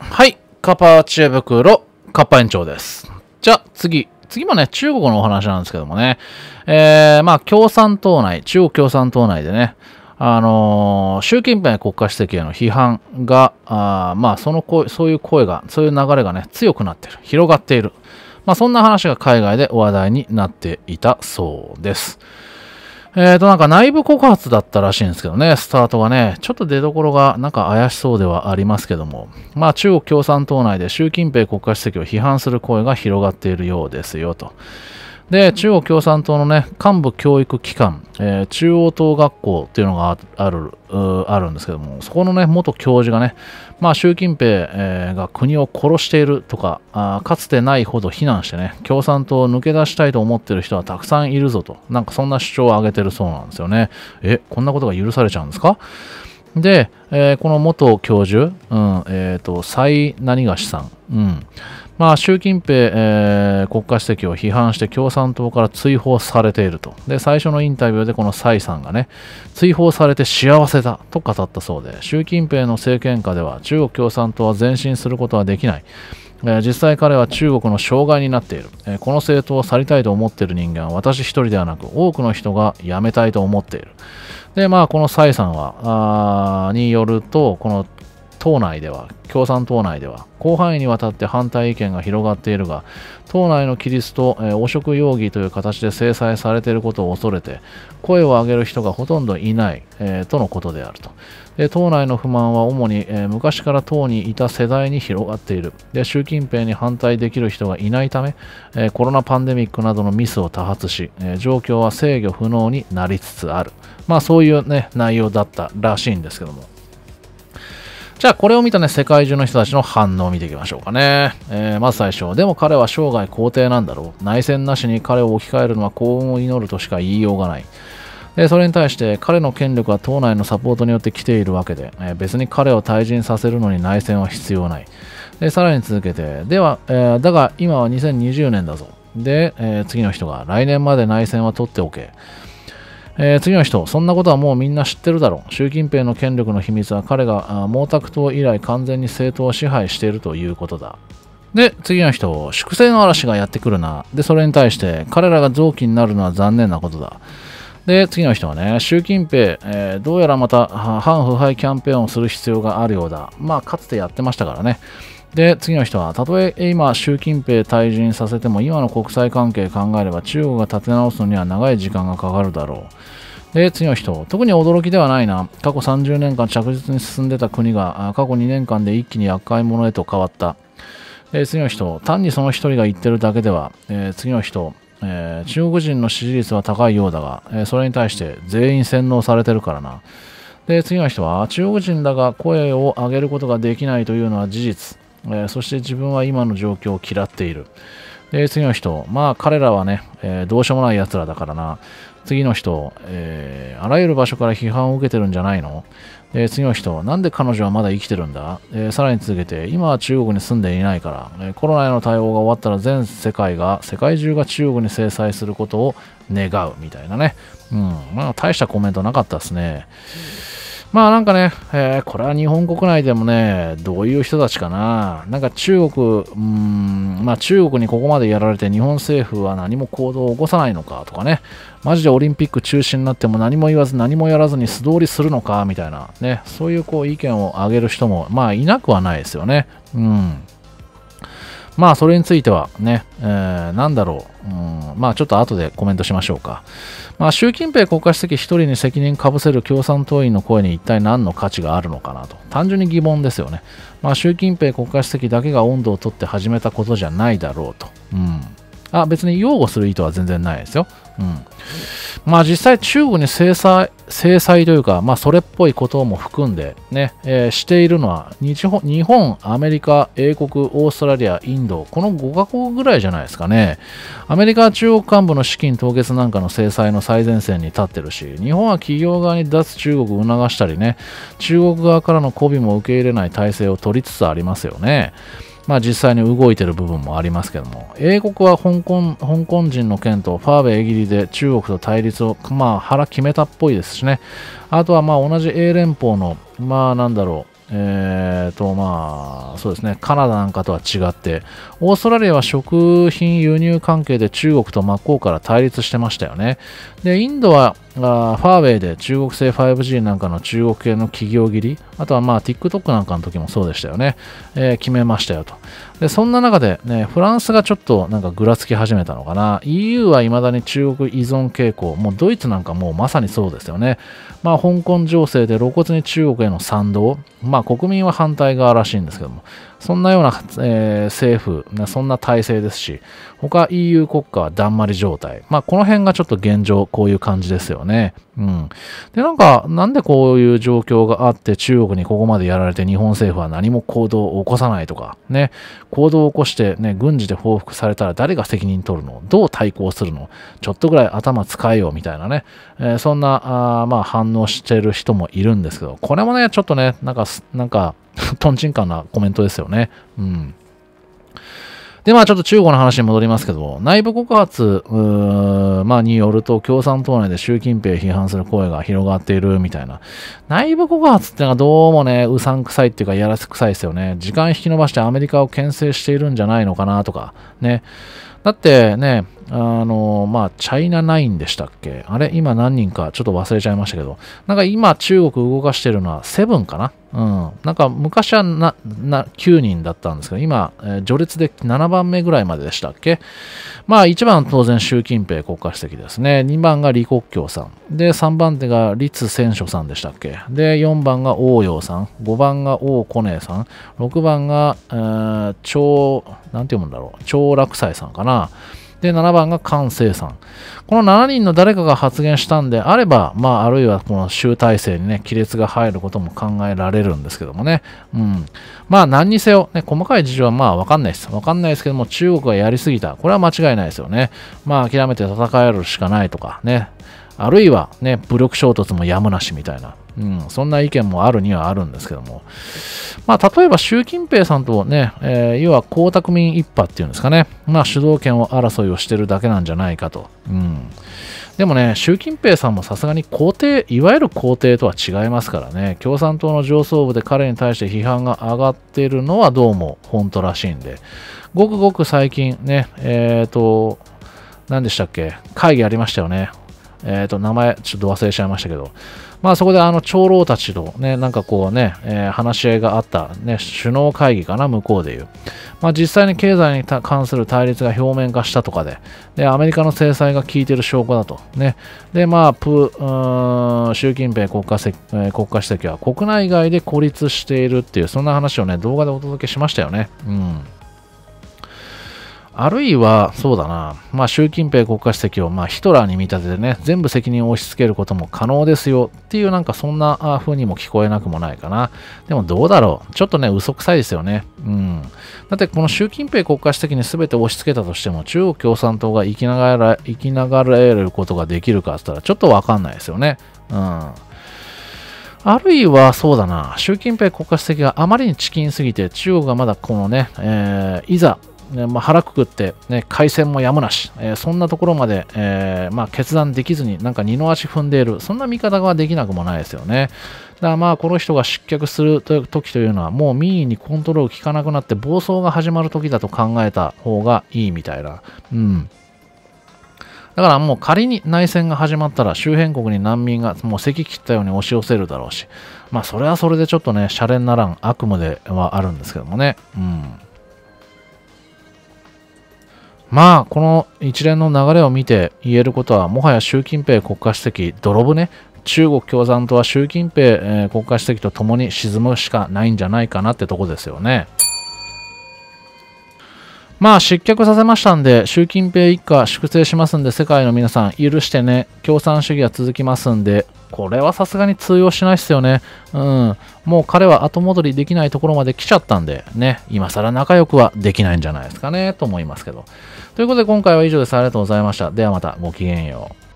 はい。カパ知恵袋、カッパ園長です。じゃあ、次。次もね、中国のお話なんですけどもね。えー、まあ、共産党内、中国共産党内でね、あのー、習近平国家主席への批判が、あまあ、その声、そういう声が、そういう流れがね、強くなってる。広がっている。まあ、そんな話が海外で話題になっていたそうです。えっ、ー、と、なんか内部告発だったらしいんですけどね、スタートがね、ちょっと出どころがなんか怪しそうではありますけども、まあ中国共産党内で習近平国家主席を批判する声が広がっているようですよと。で、中国共産党のね、幹部教育機関、えー、中央党学校っていうのがある、あるんですけども、そこのね、元教授がね、まあ、習近平、えー、が国を殺しているとかあ、かつてないほど非難してね、共産党を抜け出したいと思っている人はたくさんいるぞと、なんかそんな主張を上げているそうなんですよね。え、こんなことが許されちゃうんですかで、えー、この元教授、うん、えっ、と、蔡何がしさん、うん、まあ、習近平、えー、国家主席を批判して共産党から追放されていると。で、最初のインタビューでこの蔡さんがね、追放されて幸せだと語ったそうで、習近平の政権下では中国共産党は前進することはできない。え実際彼は中国の障害になっている、えこの政党を去りたいと思っている人間は私一人ではなく多くの人が辞めたいと思っている。で、まあ、この蔡さんは、あによると、この党内では、共産党内では、広範囲にわたって反対意見が広がっているが、党内の規律と、えー、汚職容疑という形で制裁されていることを恐れて、声を上げる人がほとんどいない、えー、とのことであると。で党内の不満は主に、えー、昔から党にいた世代に広がっているで。習近平に反対できる人がいないため、えコロナパンデミックなどのミスを多発し、え状況は制御不能になりつつある。まあそういう、ね、内容だったらしいんですけども。じゃあこれを見たね、世界中の人たちの反応を見ていきましょうかね。えー、まず最初、でも彼は生涯皇帝なんだろう。内戦なしに彼を置き換えるのは幸運を祈るとしか言いようがない。でそれに対して彼の権力は党内のサポートによって来ているわけで、えー、別に彼を退陣させるのに内戦は必要ない。でさらに続けて、では、えー、だが今は2020年だぞ。で、えー、次の人が来年まで内戦は取っておけ。えー、次の人、そんなことはもうみんな知ってるだろう。習近平の権力の秘密は彼が毛沢東以来完全に政党を支配しているということだ。で、次の人、粛清の嵐がやってくるな。で、それに対して、彼らが臓器になるのは残念なことだ。で、次の人はね、習近平、えー、どうやらまた反腐敗キャンペーンをする必要があるようだ。まあ、かつてやってましたからね。で、次の人は、たとえ今、習近平退陣させても、今の国際関係考えれば、中国が立て直すのには長い時間がかかるだろう。で、次の人、特に驚きではないな。過去30年間着実に進んでた国が、過去2年間で一気に厄介者へと変わった。で、次の人、単にその一人が言ってるだけでは、えー、次の人、えー、中国人の支持率は高いようだが、えー、それに対して全員洗脳されてるからな。で、次の人は、中国人だが声を上げることができないというのは事実。えー、そして自分は今の状況を嫌っている。で、次の人、まあ彼らはね、えー、どうしようもない奴らだからな。次の人、えー、あらゆる場所から批判を受けてるんじゃないので、次の人、なんで彼女はまだ生きてるんだ、えー、さらに続けて、今は中国に住んでいないから、えコロナへの対応が終わったら全世界が、世界中が中国に制裁することを願うみたいなね。うん、まあ大したコメントなかったですね。うんまあなんかね、えー、これは日本国内でもね、どういう人たちかな。なんか中国、うん、まあ中国にここまでやられて日本政府は何も行動を起こさないのかとかね、マジでオリンピック中止になっても何も言わず何もやらずに素通りするのかみたいなね、そういうこう意見を上げる人も、まあいなくはないですよね。うん。まあ、それについてはね、えー、なんだろう、うん、まあ、ちょっと後でコメントしましょうか。まあ、習近平国家主席一人に責任かぶせる共産党員の声に一体何の価値があるのかなと、単純に疑問ですよね。まあ、習近平国家主席だけが温度をとって始めたことじゃないだろうと。うんあ別に擁護する意図は全然ないですよ。うん。まあ実際中国に制裁、制裁というか、まあそれっぽいことも含んでね、えー、しているのは日本、日本、アメリカ、英国、オーストラリア、インド、この5カ国ぐらいじゃないですかね。アメリカは中国幹部の資金凍結なんかの制裁の最前線に立ってるし、日本は企業側に脱中国を促したりね、中国側からの媚びも受け入れない体制を取りつつありますよね。まあ、実際に動いてる部分もありますけども英国は香港香港人の件とファーウェイイギリで中国と対立を、まあ、腹決めたっぽいですしねあとはまあ同じ英連邦のまあなんだろうえーとまあ、そうですねカナダなんかとは違ってオーストラリアは食品輸入関係で中国と真っ向から対立してましたよねでインドはあファーウェイで中国製 5G なんかの中国系の企業切り、あとはまあ TikTok なんかの時もそうでしたよね、えー、決めましたよと。で、そんな中で、ね、フランスがちょっとなんかぐらつき始めたのかな、EU は未だに中国依存傾向、もうドイツなんかもうまさにそうですよね。まあ、香港情勢で露骨に中国への賛同、まあ、国民は反対側らしいんですけども、そんなような、えー、政府、そんな体制ですし、他 EU 国家はだんまり状態。まあ、この辺がちょっと現状、こういう感じですよね。うん。で、なんか、なんでこういう状況があって、中国にここまでやられて、日本政府は何も行動を起こさないとか、ね、行動を起こして、ね、軍事で報復されたら誰が責任取るのどう対抗するのちょっとぐらい頭使えよ、みたいなね。えー、そんな、あまあ、反応してる人もいるんですけど、これもね、ちょっとね、なんか、なんか、とんちんかんなコメントですよね。うん。で、まあちょっと中国の話に戻りますけど、内部告発、まあ、によると、共産党内で習近平批判する声が広がっているみたいな。内部告発ってのがどうもね、うさんくさいっていうか、やらせくさいですよね。時間引き延ばしてアメリカを牽制しているんじゃないのかなとか、ね。だってね、あの、まあ、チャイナナインでしたっけあれ今何人かちょっと忘れちゃいましたけど、なんか今中国動かしてるのはセブンかなうん。なんか昔はな、な、9人だったんですけど、今、えー、序列で7番目ぐらいまででしたっけまあ、1番当然習近平国家主席ですね。2番が李克強さん。で、3番手が立選書さんでしたっけで、4番が王洋さん。5番が王コネさん。6番が、えー、長、なんて読むんだろう。長楽斎さんかな。で、7番が菅生さん。この7人の誰かが発言したんであれば、まあ、あるいはこの集大成にね、亀裂が入ることも考えられるんですけどもね。うん。まあ、何にせよ、ね、細かい事情はまあ、わかんないです。わかんないですけども、中国がやりすぎた。これは間違いないですよね。まあ、諦めて戦えるしかないとかね。あるいはね、武力衝突もやむなしみたいな、うん、そんな意見もあるにはあるんですけども、まあ、例えば習近平さんとね、えー、要は江沢民一派っていうんですかね、まあ、主導権を争いをしてるだけなんじゃないかと。うん、でもね、習近平さんもさすがに皇帝、いわゆる皇帝とは違いますからね、共産党の上層部で彼に対して批判が上がっているのはどうも本当らしいんで、ごくごく最近ね、えっ、ー、と、何でしたっけ会議ありましたよね。えっ、ー、と、名前、ちょっと忘れちゃいましたけど、まあそこであの長老たちとね、なんかこうね、えー、話し合いがあった、ね、首脳会議かな、向こうでいう。まあ実際に経済に関する対立が表面化したとかで、で、アメリカの制裁が効いてる証拠だと。ね。で、まあ、プー、習近平国家せ、え国家主席は国内外で孤立しているっていう、そんな話をね、動画でお届けしましたよね。うん。あるいは、そうだな、まあ、習近平国家主席をまあヒトラーに見立ててね、全部責任を押し付けることも可能ですよっていう、なんかそんな風にも聞こえなくもないかな。でもどうだろう、ちょっとね、嘘くさいですよね。うん。だって、この習近平国家主席に全て押し付けたとしても、中国共産党が生きながら、生きながら得ることができるかって言ったら、ちょっとわかんないですよね。うん。あるいはそうだな、習近平国家主席があまりにチキンすぎて、中国がまだこのね、えー、いざねまあ、腹くくって、ね、回線もやむなし、えー、そんなところまで、えー、まあ、決断できずになんか二の足踏んでいるそんな見方ができなくもないですよねだからまあこの人が失脚する時というのはもう民意にコントロール効かなくなって暴走が始まる時だと考えた方がいいみたいなうんだからもう仮に内戦が始まったら周辺国に難民がもう咳切ったように押し寄せるだろうしまあそれはそれでちょっとねシャレにならん悪夢ではあるんですけどもねうんまあ、この一連の流れを見て言えることは、もはや習近平国家主席、泥船、中国共産党は習近平、え国家主席と共に沈むしかないんじゃないかなってとこですよね。まあ失脚させましたんで、習近平一家粛清しますんで、世界の皆さん許してね、共産主義は続きますんで、これはさすがに通用しないっすよね。うん。もう彼は後戻りできないところまで来ちゃったんで、ね、今更仲良くはできないんじゃないですかね、と思いますけど。ということで今回は以上です。ありがとうございました。ではまたごきげんよう。